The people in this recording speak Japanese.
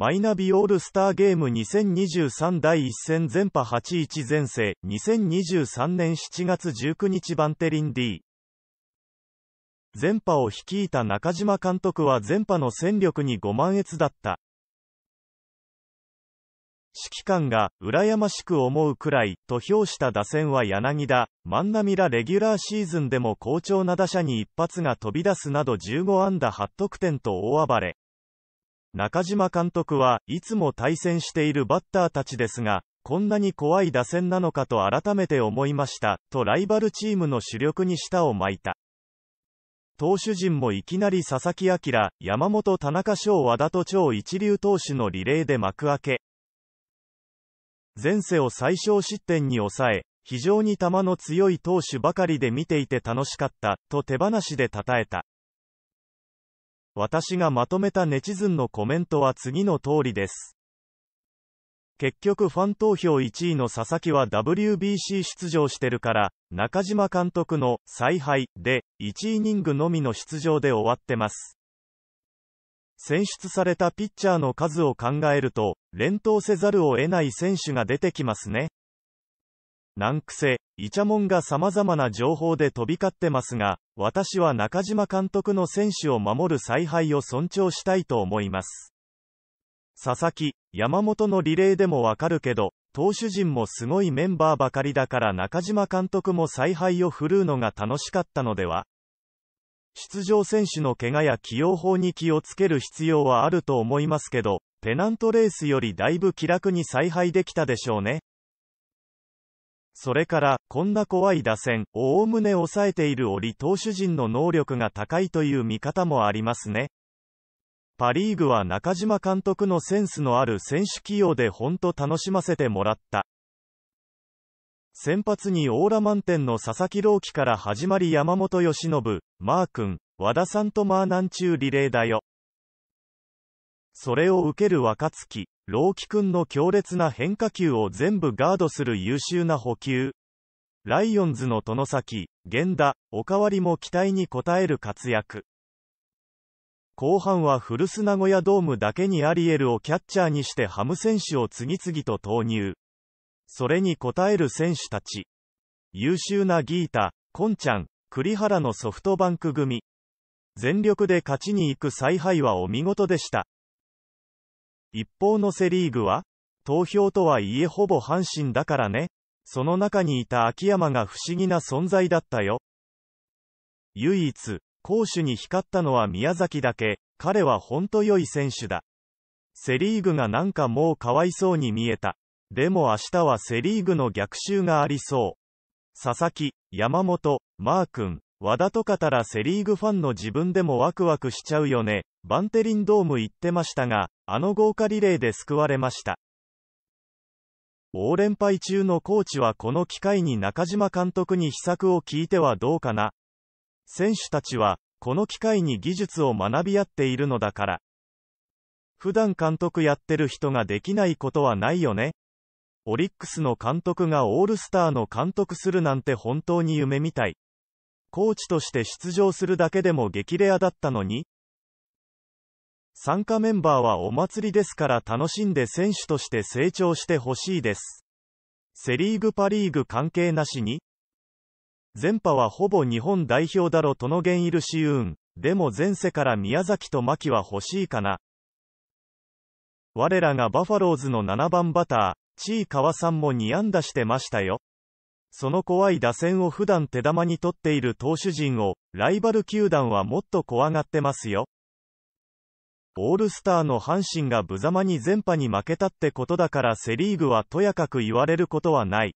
マイナビオールスターゲーム2023第1戦全波81前世、2023年7月19日バンテリン D。全波を率いた中島監督は全波の戦力にご満悦だった。指揮官が、羨ましく思うくらい、と評した打線は柳田、万波らレギュラーシーズンでも好調な打者に一発が飛び出すなど15安打8得点と大暴れ。中島監督はいつも対戦しているバッターたちですが、こんなに怖い打線なのかと改めて思いました、とライバルチームの主力に舌を巻いた。投手陣もいきなり佐々木朗、山本田中翔和田と超一流投手のリレーで幕開け。前世を最小失点に抑え、非常に球の強い投手ばかりで見ていて楽しかった、と手放しで称えた。私がまとめたネチズンのコメントは次の通りです。結局ファン投票1位の佐々木は WBC 出場してるから、中島監督の采配で1イニングのみの出場で終わってます。選出されたピッチャーの数を考えると、連投せざるを得ない選手が出てきますね。難癖、イチャモンが様々な情報で飛び交ってますが、私は中島監督の選手を守る采配を尊重したいと思います。佐々木、山本のリレーでもわかるけど、投手陣もすごいメンバーばかりだから中島監督も采配を振るうのが楽しかったのでは出場選手の怪我や起用法に気をつける必要はあると思いますけど、ペナントレースよりだいぶ気楽に采配できたでしょうね。それから、こんな怖い打線、おおむね抑えている折投手陣の能力が高いという見方もありますね。パリーグは中島監督のセンスのある選手起用でほんと楽しませてもらった。先発にオーラ満点の佐々木朗希から始まり山本由伸、マー君、和田さんとマーナン中リレーだよ。それを受ける若月、朗希君の強烈な変化球を全部ガードする優秀な補給。ライオンズの外崎、源田、おかわりも期待に応える活躍。後半は古巣名古屋ドームだけにアリエルをキャッチャーにしてハム選手を次々と投入。それに応える選手たち。優秀なギータ、コンちゃん、栗原のソフトバンク組。全力で勝ちに行く采配はお見事でした。一方のセ・リーグは投票とはいえほぼ阪神だからね。その中にいた秋山が不思議な存在だったよ。唯一、攻守に光ったのは宮崎だけ、彼はほんと良い選手だ。セリーグがなんかもうかわいそうに見えた。でも明日はセリーグの逆襲がありそう。佐々木、山本、マー君、和田とかたらセリーグファンの自分でもワクワクしちゃうよね。バンテリンドーム行ってましたが、あの豪華リレーで救われました。大連敗中のコーチはこの機会に中島監督に秘策を聞いてはどうかな。選手たちは、この機会に技術を学び合っているのだから。普段監督やってる人ができないことはないよね。オリックスの監督がオールスターの監督するなんて本当に夢みたい。コーチとして出場するだけでも激レアだったのに参加メンバーはお祭りですから楽しんで選手として成長してほしいです。セリーグパリーグ関係なしに前波はほぼ日本代表だろとのげんいるしうん。でも前世から宮崎と牧は欲しいかな。我らがバファローズの7番バター、チー川さんも2安打してましたよ。その怖い打線を普段手玉に取っている投手陣を、ライバル球団はもっと怖がってますよ。オールスターの阪神が無様に全覇に負けたってことだからセリーグはとやかく言われることはない。